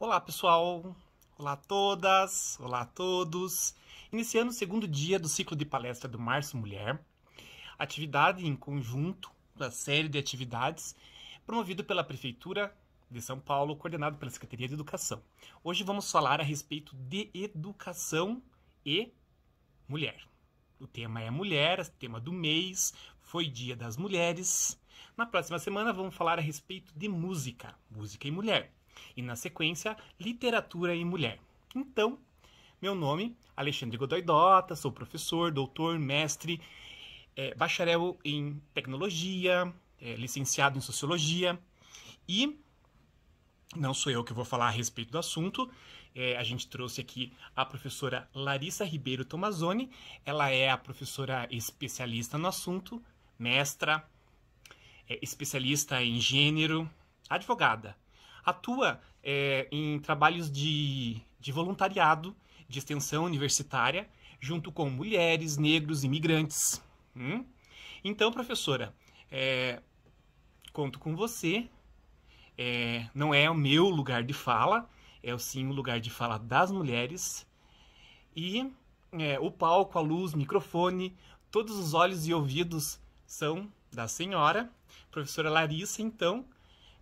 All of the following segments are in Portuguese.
Olá, pessoal! Olá a todas, olá a todos! Iniciando o segundo dia do ciclo de palestra do Março Mulher, atividade em conjunto da série de atividades promovido pela Prefeitura de São Paulo, coordenado pela Secretaria de Educação. Hoje vamos falar a respeito de educação e mulher. O tema é mulher, o tema do mês foi Dia das Mulheres. Na próxima semana vamos falar a respeito de música, música e mulher e, na sequência, Literatura e Mulher. Então, meu nome, Alexandre Godoy Dota, sou professor, doutor, mestre, é, bacharel em tecnologia, é, licenciado em sociologia e não sou eu que vou falar a respeito do assunto. É, a gente trouxe aqui a professora Larissa Ribeiro Tomazoni. Ela é a professora especialista no assunto, mestra, é, especialista em gênero, advogada atua é, em trabalhos de, de voluntariado, de extensão universitária, junto com mulheres, negros, imigrantes. Hum? Então, professora, é, conto com você. É, não é o meu lugar de fala, é sim o lugar de fala das mulheres. E é, o palco, a luz, o microfone, todos os olhos e ouvidos são da senhora, professora Larissa, então,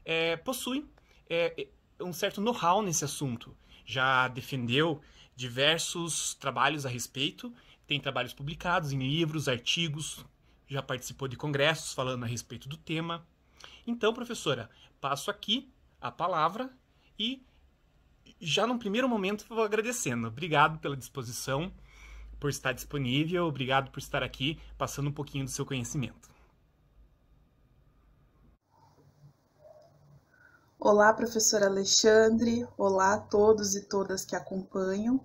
é, possui é, é, um certo know-how nesse assunto. Já defendeu diversos trabalhos a respeito, tem trabalhos publicados em livros, artigos, já participou de congressos falando a respeito do tema. Então, professora, passo aqui a palavra e já num primeiro momento vou agradecendo. Obrigado pela disposição, por estar disponível, obrigado por estar aqui passando um pouquinho do seu conhecimento. Olá, professor Alexandre. Olá a todos e todas que acompanham.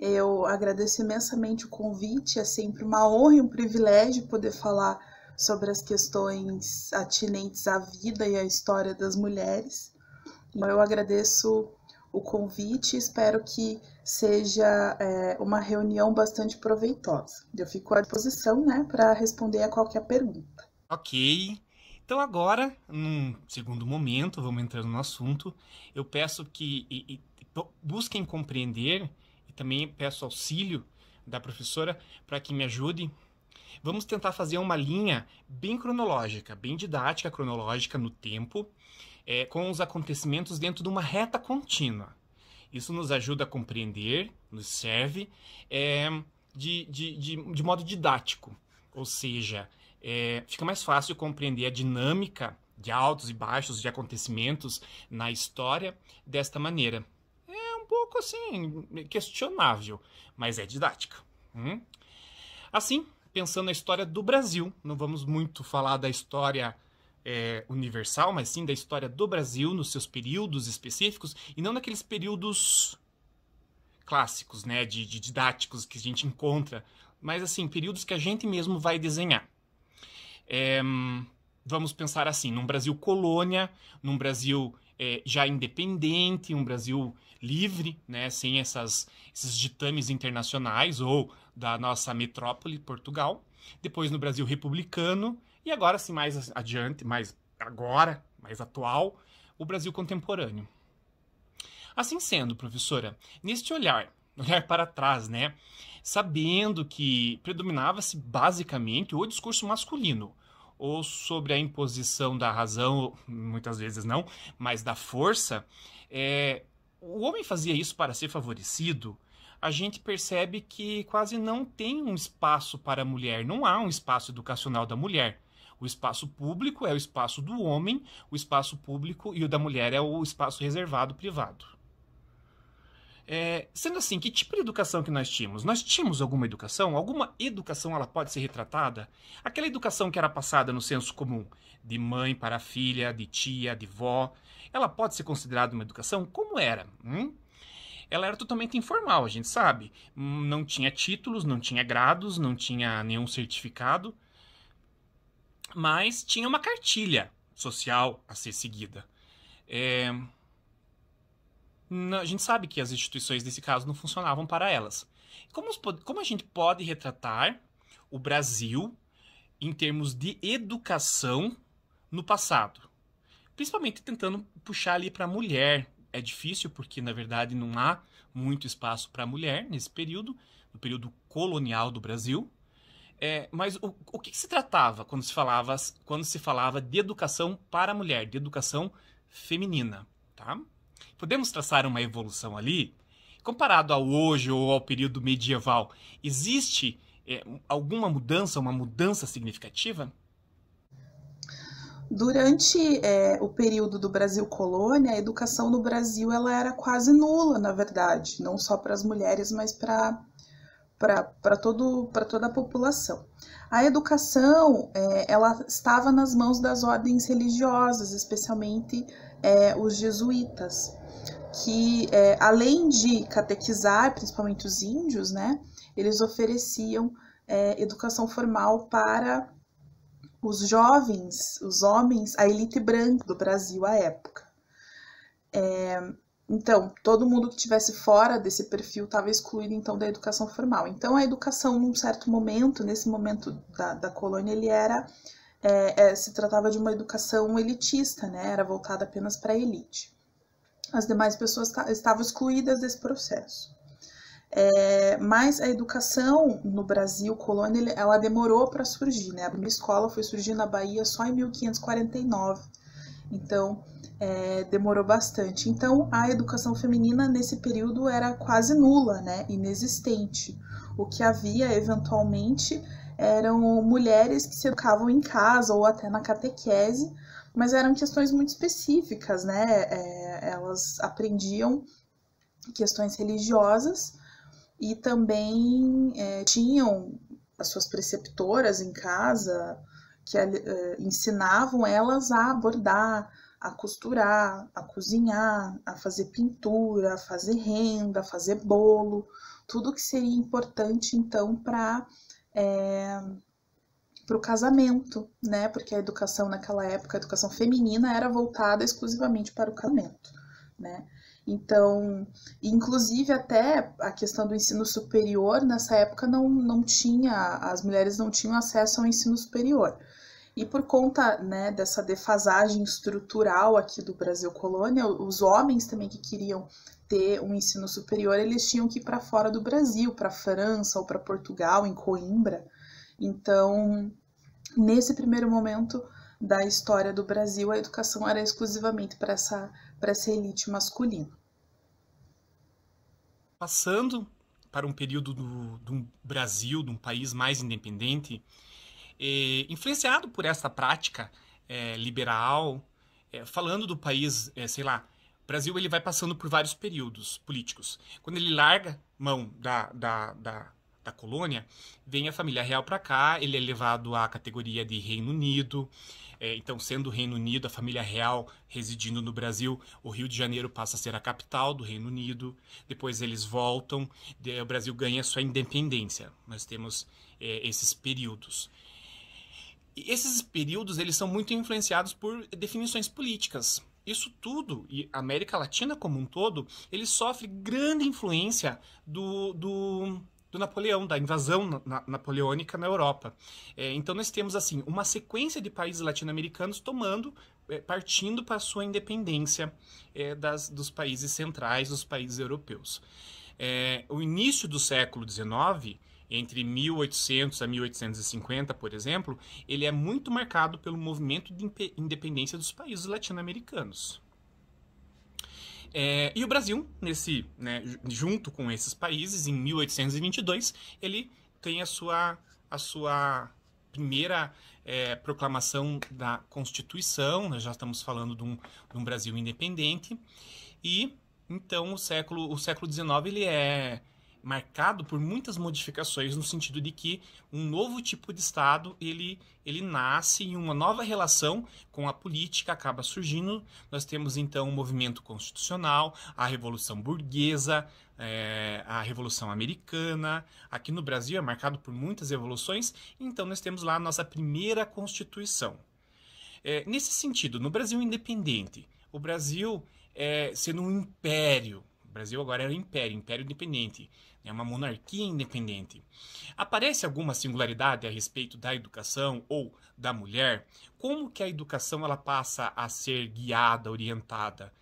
Eu agradeço imensamente o convite, é sempre uma honra e um privilégio poder falar sobre as questões atinentes à vida e à história das mulheres. Então, eu agradeço o convite e espero que seja é, uma reunião bastante proveitosa. Eu fico à disposição né, para responder a qualquer pergunta. Ok. Então agora, num segundo momento, vamos entrando no assunto, eu peço que e, e, busquem compreender e também peço auxílio da professora para que me ajude. Vamos tentar fazer uma linha bem cronológica, bem didática, cronológica no tempo, é, com os acontecimentos dentro de uma reta contínua. Isso nos ajuda a compreender, nos serve é, de, de, de, de modo didático, ou seja, é, fica mais fácil compreender a dinâmica de altos e baixos de acontecimentos na história desta maneira. É um pouco assim, questionável, mas é didática. Hum? Assim, pensando na história do Brasil, não vamos muito falar da história é, universal, mas sim da história do Brasil nos seus períodos específicos e não naqueles períodos clássicos, né, de, de didáticos que a gente encontra, mas assim períodos que a gente mesmo vai desenhar é, vamos pensar assim, num Brasil colônia, num Brasil é, já independente, um Brasil livre, né, sem essas, esses ditames internacionais ou da nossa metrópole, Portugal. Depois no Brasil republicano e agora, sim, mais adiante, mais agora, mais atual, o Brasil contemporâneo. Assim sendo, professora, neste olhar olhar para trás, né? Sabendo que predominava-se basicamente o discurso masculino, ou sobre a imposição da razão, muitas vezes não, mas da força, é, o homem fazia isso para ser favorecido. A gente percebe que quase não tem um espaço para a mulher, não há um espaço educacional da mulher. O espaço público é o espaço do homem, o espaço público e o da mulher é o espaço reservado, privado. É, sendo assim, que tipo de educação que nós tínhamos? Nós tínhamos alguma educação? Alguma educação ela pode ser retratada? Aquela educação que era passada no senso comum, de mãe para filha, de tia, de vó, ela pode ser considerada uma educação? Como era? Hum? Ela era totalmente informal, a gente sabe. Não tinha títulos, não tinha grados, não tinha nenhum certificado, mas tinha uma cartilha social a ser seguida. É, a gente sabe que as instituições nesse caso não funcionavam para elas. Como, como a gente pode retratar o Brasil em termos de educação no passado? Principalmente tentando puxar ali para a mulher. É difícil porque, na verdade, não há muito espaço para a mulher nesse período, no período colonial do Brasil. É, mas o, o que, que, se tratava quando se, falava, quando se falava de educação para a mulher, de educação feminina? Tá? Podemos traçar uma evolução ali? Comparado ao hoje ou ao período medieval, existe é, alguma mudança, uma mudança significativa? Durante é, o período do Brasil colônia, a educação no Brasil ela era quase nula, na verdade, não só para as mulheres, mas para para toda a população. A educação é, ela estava nas mãos das ordens religiosas, especialmente é, os jesuítas, que é, além de catequizar, principalmente os índios, né, eles ofereciam é, educação formal para os jovens, os homens, a elite branca do Brasil à época. É, então, todo mundo que estivesse fora desse perfil estava excluído, então, da educação formal. Então, a educação, num certo momento, nesse momento da, da colônia, ele era... É, é, se tratava de uma educação elitista, né? Era voltada apenas para a elite. As demais pessoas estavam excluídas desse processo. É, mas a educação no Brasil, colônia, ela demorou para surgir, né? A primeira escola foi surgir na Bahia só em 1549 então, é, demorou bastante. Então, a educação feminina nesse período era quase nula, né? Inexistente. O que havia, eventualmente, eram mulheres que se educavam em casa ou até na catequese, mas eram questões muito específicas, né? É, elas aprendiam questões religiosas e também é, tinham as suas preceptoras em casa, que uh, ensinavam elas a bordar, a costurar, a cozinhar, a fazer pintura, a fazer renda, a fazer bolo, tudo que seria importante então para é, eh, para o casamento, né? Porque a educação naquela época, a educação feminina era voltada exclusivamente para o casamento, né? Então, inclusive até a questão do ensino superior, nessa época não, não tinha, as mulheres não tinham acesso ao ensino superior. E por conta né, dessa defasagem estrutural aqui do Brasil colônia, os homens também que queriam ter um ensino superior, eles tinham que ir para fora do Brasil, para França ou para Portugal, em Coimbra. Então, nesse primeiro momento da história do Brasil, a educação era exclusivamente para essa, essa elite masculina. Passando para um período do, do Brasil, de um país mais independente, e, é, influenciado por essa prática é, liberal, é, falando do país, é, sei lá, o Brasil ele vai passando por vários períodos políticos. Quando ele larga mão da, da, da, da colônia, vem a família real para cá, ele é levado à categoria de Reino Unido. É, então, sendo o Reino Unido, a família real residindo no Brasil, o Rio de Janeiro passa a ser a capital do Reino Unido. Depois eles voltam, o Brasil ganha sua independência. Nós temos é, esses períodos. Esses períodos eles são muito influenciados por definições políticas. Isso tudo, e a América Latina como um todo, ele sofre grande influência do, do, do Napoleão, da invasão na, na, napoleônica na Europa. É, então nós temos assim uma sequência de países latino-americanos tomando é, partindo para a sua independência é, das, dos países centrais, dos países europeus. É, o início do século XIX entre 1800 a 1850, por exemplo, ele é muito marcado pelo movimento de independência dos países latino-americanos. É, e o Brasil, nesse, né, junto com esses países, em 1822, ele tem a sua, a sua primeira é, proclamação da Constituição, nós já estamos falando de um, de um Brasil independente, e então o século, o século XIX ele é marcado por muitas modificações no sentido de que um novo tipo de Estado ele, ele nasce e uma nova relação com a política acaba surgindo. Nós temos então o movimento constitucional, a Revolução Burguesa, é, a Revolução Americana. Aqui no Brasil é marcado por muitas revoluções, então nós temos lá a nossa primeira Constituição. É, nesse sentido, no Brasil independente, o Brasil é, sendo um império, Brasil agora era é um império, império independente, né, uma monarquia independente. Aparece alguma singularidade a respeito da educação ou da mulher? Como que a educação ela passa a ser guiada, orientada?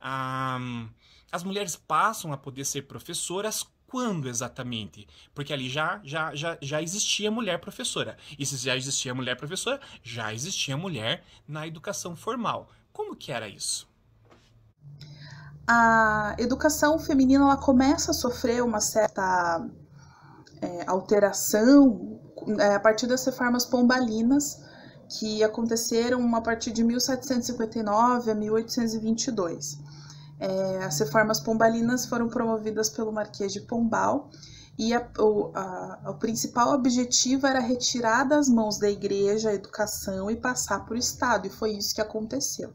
Ah, as mulheres passam a poder ser professoras quando exatamente? Porque ali já, já, já, já existia mulher professora. E se já existia mulher professora, já existia mulher na educação formal. Como que era isso? a educação feminina ela começa a sofrer uma certa é, alteração é, a partir das reformas pombalinas que aconteceram a partir de 1759 a 1822. É, as reformas pombalinas foram promovidas pelo Marquês de Pombal e a, o, a, o principal objetivo era retirar das mãos da igreja a educação e passar para o Estado, e foi isso que aconteceu.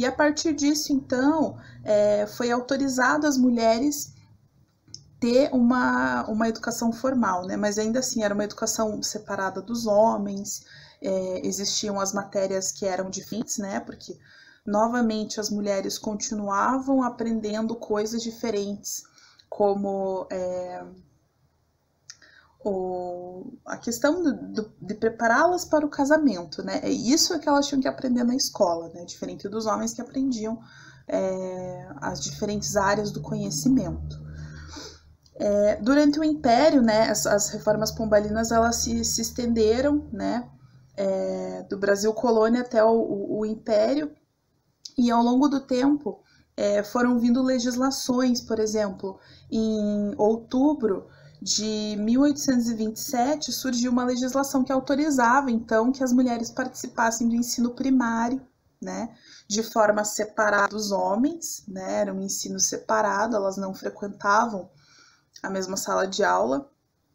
E a partir disso, então, é, foi autorizado as mulheres ter uma, uma educação formal, né? Mas ainda assim era uma educação separada dos homens, é, existiam as matérias que eram diferentes, né? Porque novamente as mulheres continuavam aprendendo coisas diferentes, como é, o, a questão do, do, de prepará-las para o casamento, né? É isso que elas tinham que aprender na escola, né? Diferente dos homens que aprendiam é, as diferentes áreas do conhecimento. É, durante o Império, né, as, as, reformas pombalinas elas se, se estenderam, né, é, do Brasil colônia até o, o, o, Império, e ao longo do tempo é, foram vindo legislações, por exemplo, em outubro de 1827 surgiu uma legislação que autorizava então que as mulheres participassem do ensino primário, né, de forma separada dos homens, né, era um ensino separado, elas não frequentavam a mesma sala de aula,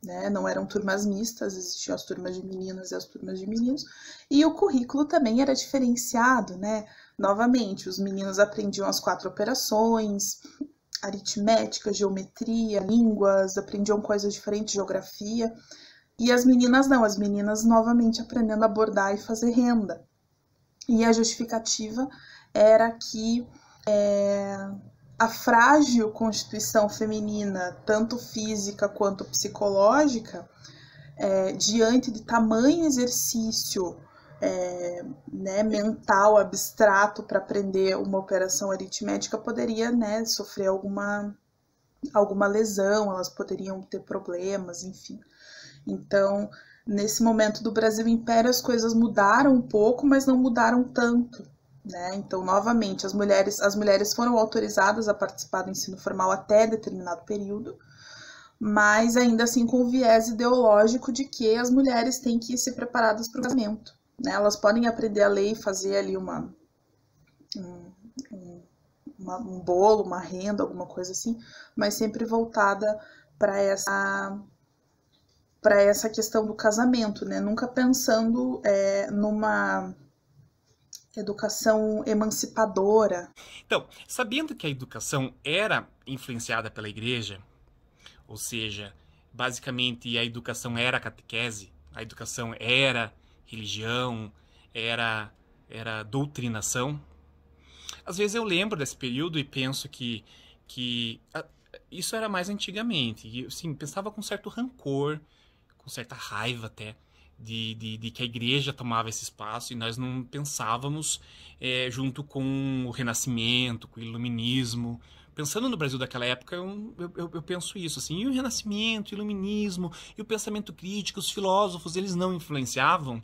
né, não eram turmas mistas, existiam as turmas de meninas e as turmas de meninos, e o currículo também era diferenciado, né, novamente, os meninos aprendiam as quatro operações, aritmética, geometria, línguas, aprendiam coisas diferentes, geografia. E as meninas não, as meninas novamente aprendendo a bordar e fazer renda. E a justificativa era que é, a frágil constituição feminina, tanto física quanto psicológica, é, diante de tamanho exercício é, né, mental, abstrato para aprender uma operação aritmética poderia né, sofrer alguma, alguma lesão, elas poderiam ter problemas, enfim. Então, nesse momento do Brasil Império, as coisas mudaram um pouco, mas não mudaram tanto. Né? Então, novamente, as mulheres, as mulheres foram autorizadas a participar do ensino formal até determinado período, mas ainda assim com o viés ideológico de que as mulheres têm que ser preparadas para o casamento. Né? Elas podem aprender a ler e fazer ali uma, um, uma, um bolo, uma renda, alguma coisa assim, mas sempre voltada para essa para essa questão do casamento, né? Nunca pensando é, numa educação emancipadora. Então, sabendo que a educação era influenciada pela igreja, ou seja, basicamente a educação era a catequese, a educação era religião, era, era doutrinação. Às vezes eu lembro desse período e penso que, que a, isso era mais antigamente. E, assim, pensava com certo rancor, com certa raiva até, de, de, de, que a igreja tomava esse espaço e nós não pensávamos é, junto com o Renascimento, com o Iluminismo. Pensando no Brasil daquela época, eu, eu, eu, penso isso, assim, e o Renascimento, o Iluminismo, e o pensamento crítico, os filósofos, eles não influenciavam?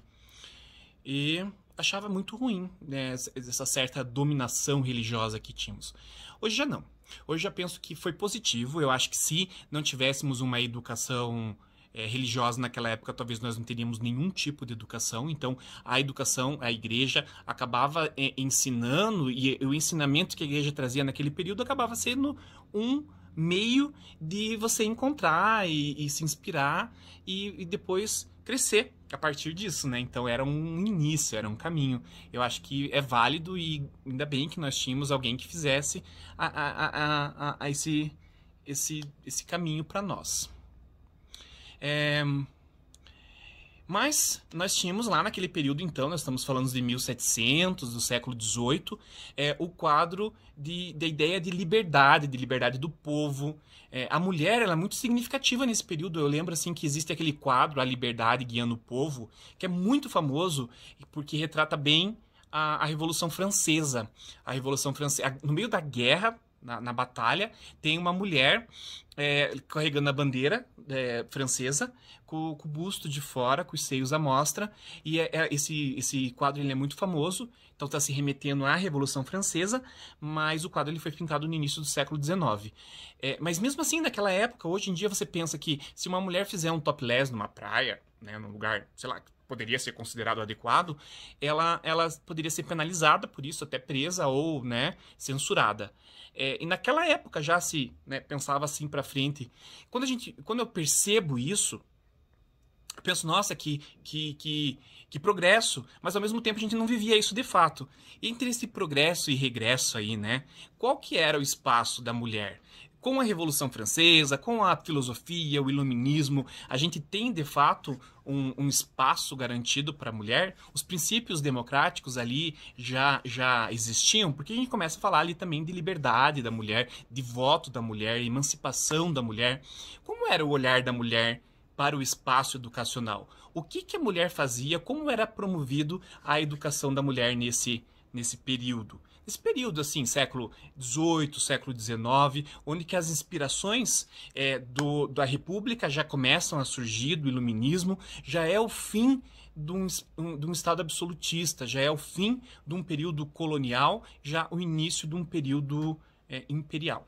e achava muito ruim né, essa certa dominação religiosa que tínhamos. Hoje já não. Hoje já penso que foi positivo. Eu acho que se não tivéssemos uma educação é, religiosa naquela época, talvez nós não teríamos nenhum tipo de educação. Então, a educação, a igreja acabava é, ensinando e o ensinamento que a igreja trazia naquele período acabava sendo um meio de você encontrar e, e se inspirar e, e depois crescer a partir disso, né? Então era um início, era um caminho. Eu acho que é válido e ainda bem que nós tínhamos alguém que fizesse a, a, a, a esse, esse, esse caminho para nós. É, mas nós tínhamos lá naquele período, então, nós estamos falando de 1700, do século XVIII, é, o quadro de, da ideia de liberdade, de liberdade do povo. É, a mulher ela é muito significativa nesse período. Eu lembro assim que existe aquele quadro, A Liberdade Guiando o Povo, que é muito famoso porque retrata bem a, a Revolução Francesa. A Revolução Francesa, no meio da guerra, na, na batalha, tem uma mulher é, carregando a bandeira é, francesa, com, com, o busto de fora, com os seios à mostra. E é, é esse, esse quadro ele é muito famoso, então está se remetendo à Revolução Francesa, mas o quadro ele foi pintado no início do século XIX. É, mas mesmo assim, naquela época, hoje em dia você pensa que se uma mulher fizer um topless numa praia, né, num lugar, sei lá, poderia ser considerado adequado, ela, ela poderia ser penalizada por isso, até presa ou né, censurada. É, e naquela época já se né, pensava assim para frente. Quando, a gente, quando eu percebo isso, eu penso, nossa, que, que, que, que progresso, mas ao mesmo tempo a gente não vivia isso de fato. Entre esse progresso e regresso aí, né, qual que era o espaço da mulher? com a Revolução Francesa, com a filosofia, o iluminismo, a gente tem de fato um, um espaço garantido para a mulher. Os princípios democráticos ali já, já existiam, porque a gente começa a falar ali também de liberdade da mulher, de voto da mulher, emancipação da mulher. Como era o olhar da mulher para o espaço educacional? O que, que a mulher fazia? Como era promovido a educação da mulher nesse, nesse período? esse período assim, século XVIII, século XIX, onde que as inspirações é, do, da República já começam a surgir, do Iluminismo, já é o fim de um, de um, Estado absolutista, já é o fim de um período colonial, já o início de um período é, imperial.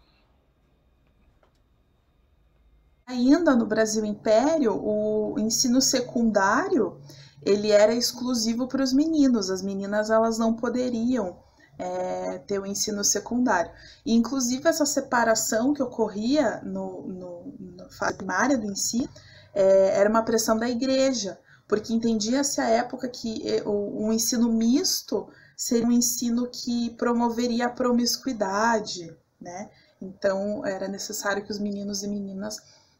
Ainda no Brasil Império, o ensino secundário ele era exclusivo para os meninos, as meninas elas não poderiam é, ter o ensino secundário. E, inclusive, essa separação que ocorria no, no, na fase primária do ensino é, era uma pressão da igreja, porque entendia-se a época que o, o ensino misto seria um ensino que promoveria a promiscuidade, né? Então, era necessário que os meninos e meninas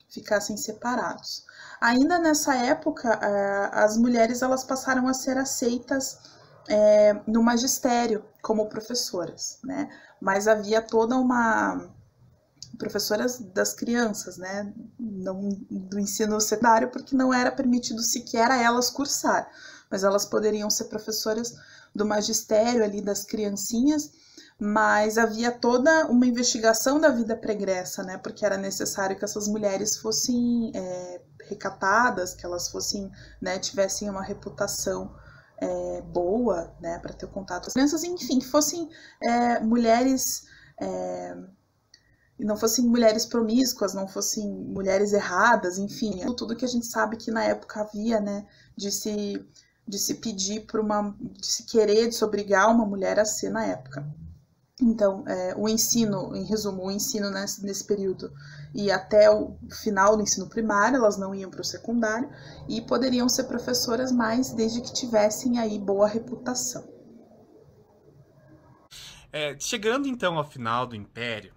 ficassem separados. Ainda nessa época, é, as mulheres elas passaram a ser aceitas é, no magistério como professoras, né? Mas havia toda uma professoras das crianças, né? Não do ensino secundário, porque não era permitido sequer a elas cursar, mas elas poderiam ser professoras do magistério ali das criancinhas, mas havia toda uma investigação da vida pregressa, né? Porque era necessário que essas mulheres fossem é, recatadas, que elas fossem, né? Tivessem uma reputação é, boa, né, para ter contato com as crianças, enfim, que fossem é, mulheres é, não fossem mulheres promíscuas, não fossem mulheres erradas, enfim, é tudo que a gente sabe que na época havia, né, de se de se pedir para uma, de se querer, de se obrigar uma mulher a ser na época. Então, é, o ensino, em resumo, o ensino nesse, nesse, período e até o final do ensino primário, elas não iam para o secundário e poderiam ser professoras mais desde que tivessem aí boa reputação. É, chegando então ao final do Império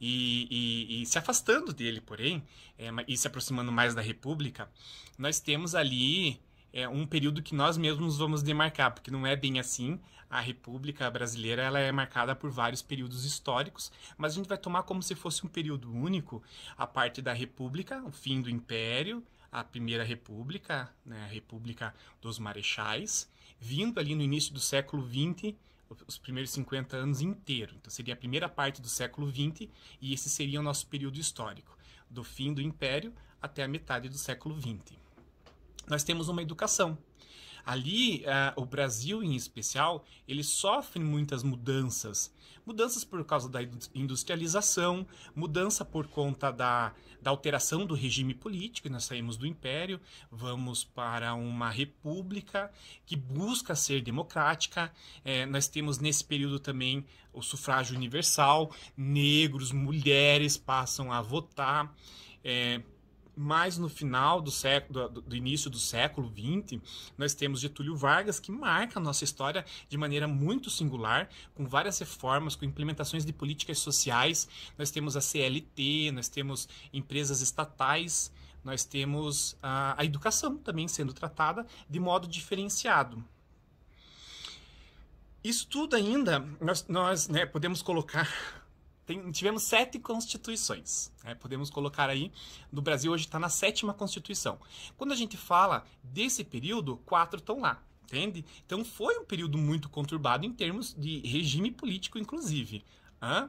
e, e, e se afastando dele, porém, é, e se aproximando mais da República, nós temos ali é um período que nós mesmos vamos demarcar, porque não é bem assim. A República Brasileira ela é marcada por vários períodos históricos, mas a gente vai tomar como se fosse um período único a parte da República, o fim do Império, a Primeira República, né, a República dos Marechais, vindo ali no início do século XX, os primeiros 50 anos inteiro. Então seria a primeira parte do século XX e esse seria o nosso período histórico, do fim do Império até a metade do século XX nós temos uma educação. Ali, uh, o Brasil em especial, ele sofre muitas mudanças. Mudanças por causa da industrialização, mudança por conta da, da alteração do regime político, nós saímos do império, vamos para uma república que busca ser democrática. É, nós temos nesse período também o sufrágio universal, negros, mulheres passam a votar. É, mais no final do século, do, do início do século XX, nós temos Getúlio Vargas, que marca a nossa história de maneira muito singular, com várias reformas, com implementações de políticas sociais. Nós temos a CLT, nós temos empresas estatais, nós temos a, a educação também sendo tratada de modo diferenciado. Isso tudo ainda, nós, nós né, podemos colocar tem, tivemos sete constituições. Né? Podemos colocar aí, no Brasil hoje está na sétima constituição. Quando a gente fala desse período, quatro estão lá. Entende? Então foi um período muito conturbado em termos de regime político, inclusive. Hã?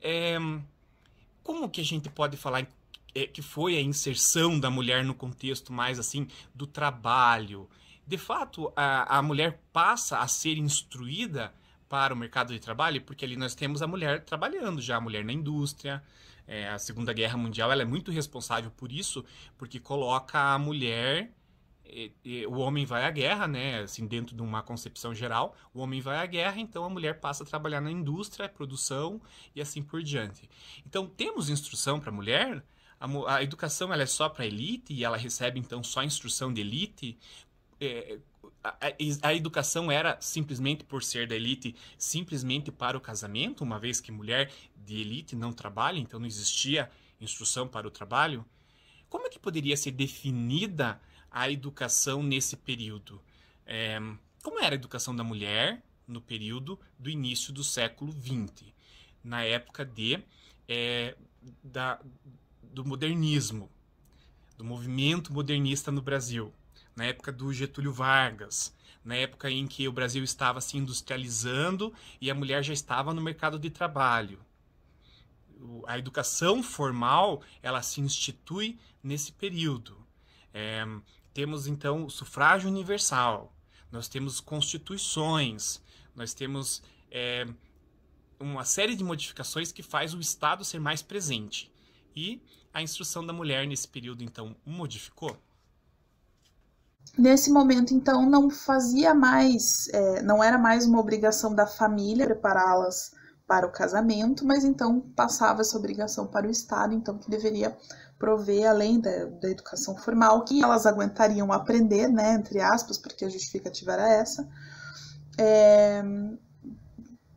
É, como que a gente pode falar é, que foi a inserção da mulher no contexto mais assim do trabalho? De fato, a, a mulher passa a ser instruída para o mercado de trabalho, porque ali nós temos a mulher trabalhando já, a mulher na indústria. É, a Segunda Guerra Mundial ela é muito responsável por isso, porque coloca a mulher o homem vai à guerra, né? Assim, dentro de uma concepção geral, o homem vai à guerra, então a mulher passa a trabalhar na indústria, produção e assim por diante. Então, temos instrução para a mulher? A educação ela é só para elite e ela recebe então só instrução de elite? É, a, educação era simplesmente por ser da elite, simplesmente para o casamento, uma vez que mulher de elite não trabalha, então não existia instrução para o trabalho? Como é que poderia ser definida a educação nesse período? É, como era a educação da mulher no período do início do século XX, na época de é, da, do modernismo, do movimento modernista no Brasil? na época do Getúlio Vargas, na época em que o Brasil estava se industrializando e a mulher já estava no mercado de trabalho. A educação formal ela se institui nesse período. É, temos então o sufrágio universal, nós temos constituições, nós temos é, uma série de modificações que faz o Estado ser mais presente. E a instrução da mulher nesse período então modificou. Nesse momento, então, não fazia mais, é, não era mais uma obrigação da família prepará-las para o casamento, mas então passava essa obrigação para o Estado, então que deveria prover, além da, da educação formal, que elas aguentariam aprender, né, entre aspas, porque a justificativa era essa, é,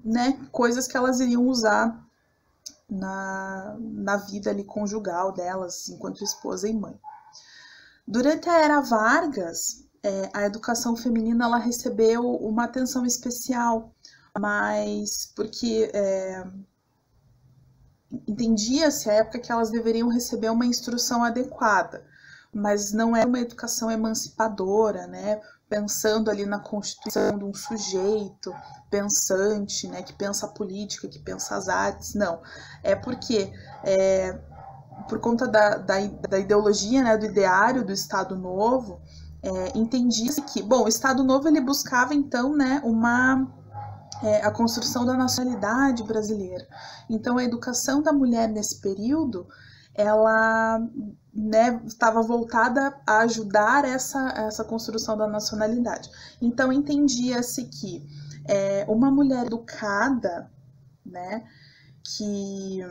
né, coisas que elas iriam usar na, na vida ali conjugal delas, enquanto esposa e mãe. Durante a era Vargas, é, a educação feminina ela recebeu uma atenção especial, mas porque é, entendia-se a época que elas deveriam receber uma instrução adequada, mas não era é uma educação emancipadora, né? Pensando ali na constituição de um sujeito pensante, né? Que pensa a política, que pensa as artes, não. É porque é, por conta da, da, da ideologia, né, do ideário do Estado Novo, é, entendia-se que, bom, o Estado Novo ele buscava então, né, uma é, a construção da nacionalidade brasileira. Então, a educação da mulher nesse período, ela né, estava né, voltada a ajudar essa, essa construção da nacionalidade. Então, entendia-se que é, uma mulher educada, né, que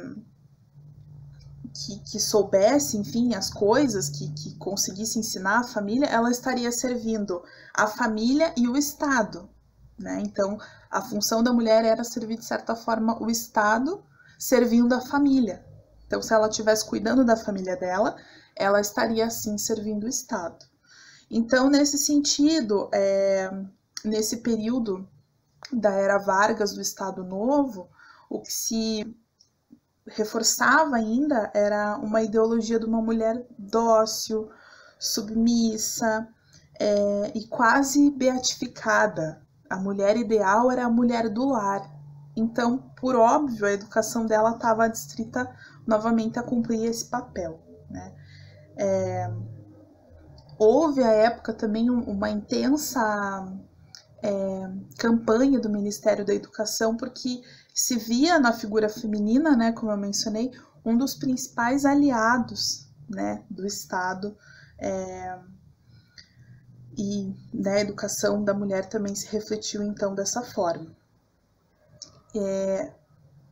que, que soubesse, enfim, as coisas, que, que conseguisse ensinar a família, ela estaria servindo a família e o Estado. Né? Então, a função da mulher era servir, de certa forma, o Estado servindo a família. Então, se ela estivesse cuidando da família dela, ela estaria, assim, servindo o Estado. Então, nesse sentido, é, nesse período da era Vargas do Estado Novo, o que se reforçava ainda era uma ideologia de uma mulher dócil, submissa é, e quase beatificada. A mulher ideal era a mulher do lar. Então, por óbvio, a educação dela estava adstrita novamente a cumprir esse papel. Né? É, houve à época também uma intensa é, campanha do Ministério da Educação, porque se via na figura feminina, né, como eu mencionei, um dos principais aliados né, do Estado. É, e né, a educação da mulher também se refletiu então dessa forma. É,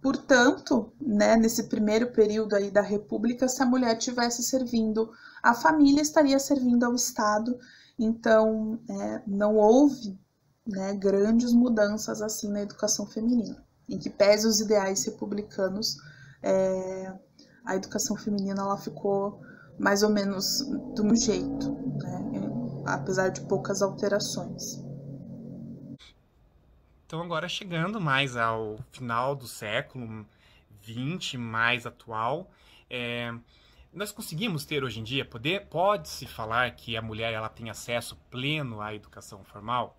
portanto, né, nesse primeiro período aí da República, se a mulher tivesse servindo a família, estaria servindo ao Estado. Então, é, não houve né, grandes mudanças assim na educação feminina em que pese os ideais republicanos, é, a educação feminina ela ficou mais ou menos do mesmo jeito, né? É, apesar de poucas alterações. Então agora chegando mais ao final do século XX, mais atual, é, nós conseguimos ter hoje em dia poder pode se falar que a mulher ela tem acesso pleno à educação formal,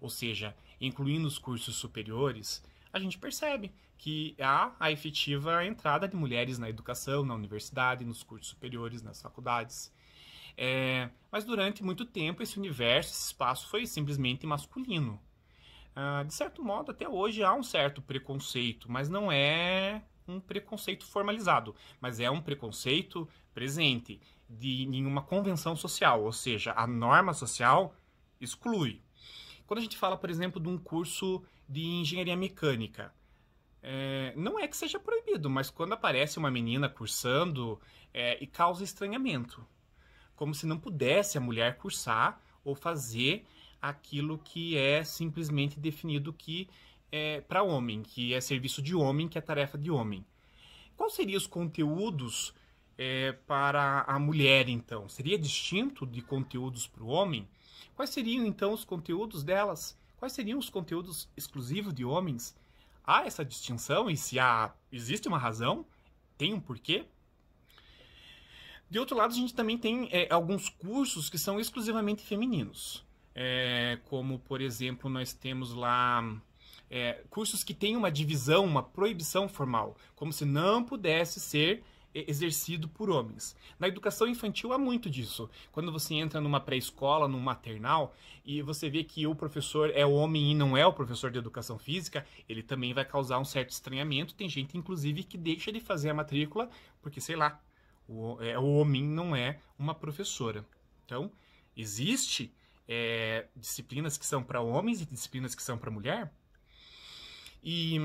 ou seja, incluindo os cursos superiores, a gente percebe que há a efetiva entrada de mulheres na educação, na universidade, nos cursos superiores, nas faculdades. É, mas durante muito tempo esse universo, esse espaço foi simplesmente masculino. Ah, de certo modo, até hoje há um certo preconceito, mas não é um preconceito formalizado, mas é um preconceito presente de nenhuma convenção social, ou seja, a norma social exclui, quando a gente fala, por exemplo, de um curso de engenharia mecânica, é, não é que seja proibido, mas quando aparece uma menina cursando é, e causa estranhamento, como se não pudesse a mulher cursar ou fazer aquilo que é simplesmente definido que é para homem, que é serviço de homem, que é tarefa de homem. Quais seriam os conteúdos é, para a mulher então? Seria distinto de conteúdos para o homem? Quais seriam então os conteúdos delas? Quais seriam os conteúdos exclusivos de homens? Há essa distinção e se há, existe uma razão? Tem um porquê? De outro lado, a gente também tem é, alguns cursos que são exclusivamente femininos. É, como, por exemplo, nós temos lá é, cursos que têm uma divisão, uma proibição formal, como se não pudesse ser é exercido por homens. Na educação infantil há muito disso. Quando você entra numa pré-escola, num maternal, e você vê que o professor é homem e não é o professor de educação física, ele também vai causar um certo estranhamento. Tem gente, inclusive, que deixa de fazer a matrícula porque, sei lá, o, é, o homem não é uma professora. Então, existe é, disciplinas que são para homens e disciplinas que são para mulher. E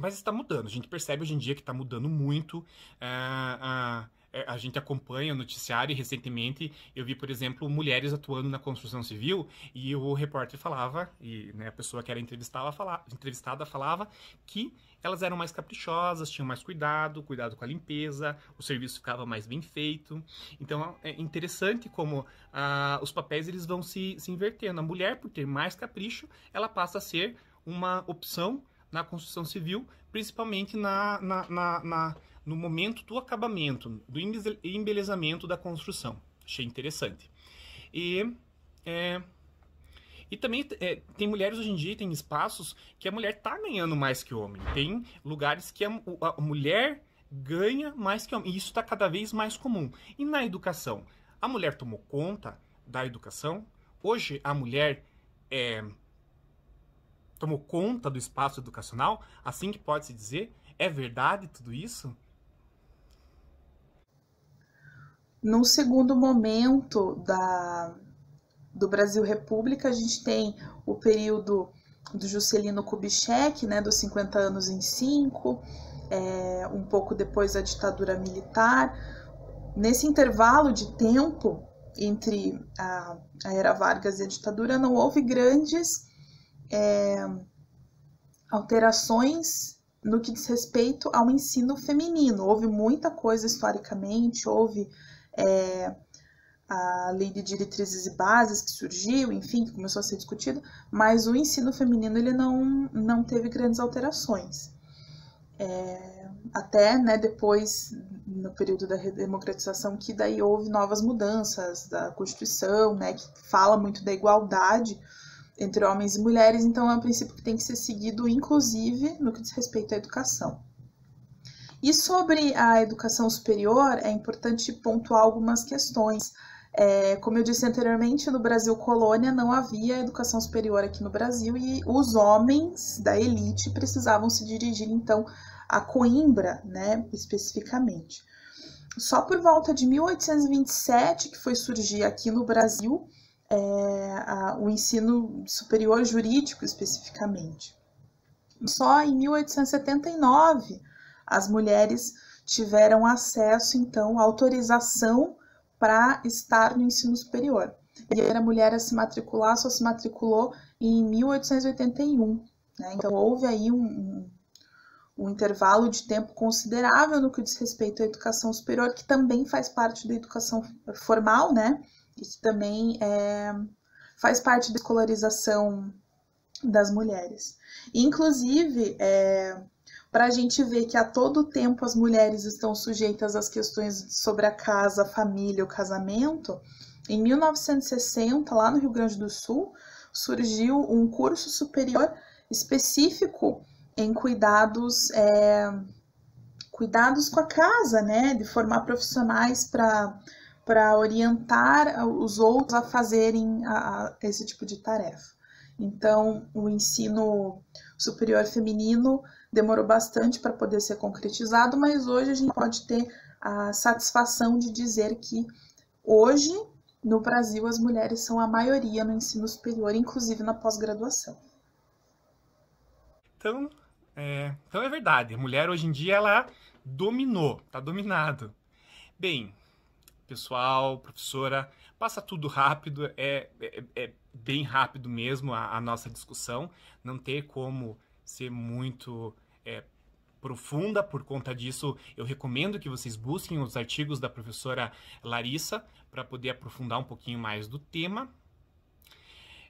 mas está mudando, a gente percebe hoje em dia que está mudando muito. É, a, a, é, a gente acompanha o noticiário e recentemente eu vi, por exemplo, mulheres atuando na construção civil e o repórter falava, e né, a pessoa que era entrevistada falava, entrevistada falava que elas eram mais caprichosas, tinham mais cuidado, cuidado com a limpeza, o serviço ficava mais bem feito. Então é interessante como ah, os papéis eles vão se, se invertendo. A mulher, por ter mais capricho, ela passa a ser uma opção na construção civil, principalmente na, na, na, na no momento do acabamento, do embelezamento da construção. Achei interessante. E, é, e também é, tem mulheres hoje em dia, tem espaços que a mulher está ganhando mais que o homem. Tem lugares que a, a mulher ganha mais que o homem. E isso está cada vez mais comum. E na educação? A mulher tomou conta da educação? Hoje a mulher é, tomou conta do espaço educacional? Assim que pode se dizer? É verdade tudo isso? No segundo momento da, do Brasil República, a gente tem o período do Juscelino Kubitschek, né, dos 50 anos em 5, é, um pouco depois da ditadura militar. Nesse intervalo de tempo entre a, a era Vargas e a ditadura, não houve grandes é, alterações no que diz respeito ao ensino feminino. Houve muita coisa historicamente, houve é, a lei de diretrizes e bases que surgiu, enfim, que começou a ser discutida mas o ensino feminino ele não, não teve grandes alterações. É, até né, depois, no período da redemocratização, que daí houve novas mudanças da Constituição, né, que fala muito da igualdade, entre homens e mulheres, então é um princípio que tem que ser seguido, inclusive, no que diz respeito à educação. E sobre a educação superior, é importante pontuar algumas questões. É, como eu disse anteriormente, no Brasil colônia não havia educação superior aqui no Brasil e os homens da elite precisavam se dirigir então a Coimbra, né, especificamente. Só por volta de 1827 que foi surgir aqui no Brasil é, a, o ensino superior jurídico especificamente. Só em 1879 as mulheres tiveram acesso então autorização para estar no ensino superior. E a primeira mulher a se matricular só se matriculou em 1881. Né? Então houve aí um, um, um intervalo de tempo considerável no que diz respeito à educação superior, que também faz parte da educação formal, né? Isso também é, faz parte da escolarização das mulheres. Inclusive, é, para a gente ver que a todo tempo as mulheres estão sujeitas às questões sobre a casa, a família, o casamento, em 1960, lá no Rio Grande do Sul, surgiu um curso superior específico em cuidados, é, cuidados com a casa, né? De formar profissionais para para orientar os outros a fazerem a, a esse tipo de tarefa. Então, o ensino superior feminino demorou bastante para poder ser concretizado, mas hoje a gente pode ter a satisfação de dizer que hoje no Brasil as mulheres são a maioria no ensino superior, inclusive na pós-graduação. Então, é, então é verdade. A mulher hoje em dia ela dominou, está dominado. Bem, pessoal, professora, passa tudo rápido, é, é, é bem rápido mesmo a, a, nossa discussão, não tem como ser muito é, profunda por conta disso. Eu recomendo que vocês busquem os artigos da professora Larissa para poder aprofundar um pouquinho mais do tema.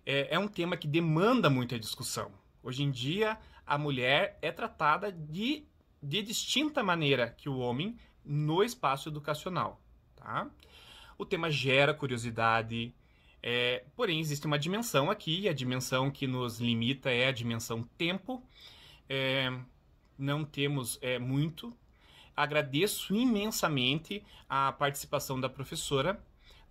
É, é um tema que demanda muita discussão. Hoje em dia, a mulher é tratada de, de distinta maneira que o homem no espaço educacional. Tá? O tema gera curiosidade, é, porém existe uma dimensão aqui, e a dimensão que nos limita é a dimensão tempo. É, não temos é, muito. Agradeço imensamente a participação da professora.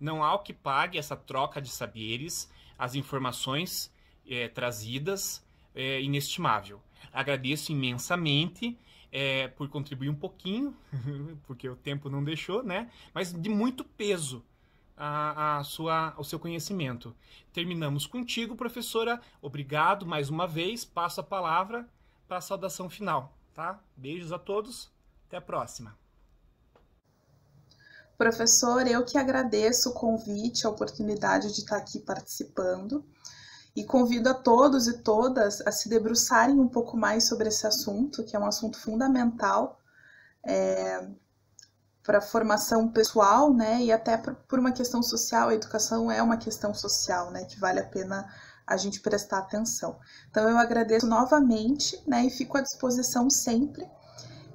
Não há o que pague essa troca de saberes, as informações é, trazidas, é inestimável. Agradeço imensamente é, por contribuir um pouquinho, porque o tempo não deixou, né? Mas de muito peso a, a sua, o seu conhecimento. Terminamos contigo, professora. Obrigado mais uma vez. Passo a palavra para a saudação final, tá? Beijos a todos. Até a próxima. Professor, eu que agradeço o convite, a oportunidade de estar aqui participando e convido a todos e todas a se debruçarem um pouco mais sobre esse assunto, que é um assunto fundamental é, para a formação pessoal, né, e até por uma questão social, a educação é uma questão social, né, que vale a pena a gente prestar atenção. Então eu agradeço novamente, né, e fico à disposição sempre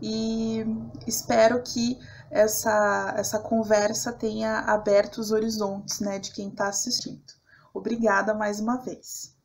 e espero que essa, essa conversa tenha aberto os horizontes, né, de quem está assistindo. Obrigada mais uma vez.